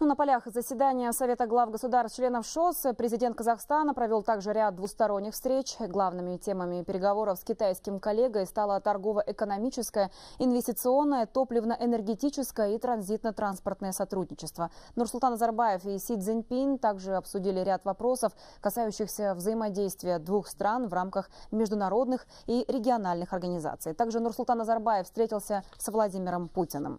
Ну, на полях заседания Совета глав государств-членов ШОС президент Казахстана провел также ряд двусторонних встреч. Главными темами переговоров с китайским коллегой стала торгово-экономическое, инвестиционное, топливно-энергетическое и транзитно-транспортное сотрудничество. Нурсултан Назарбаев и Си Цзиньпин также обсудили ряд вопросов, касающихся взаимодействия двух стран в рамках международных и региональных организаций. Также Нурсултан Назарбаев встретился с Владимиром Путиным.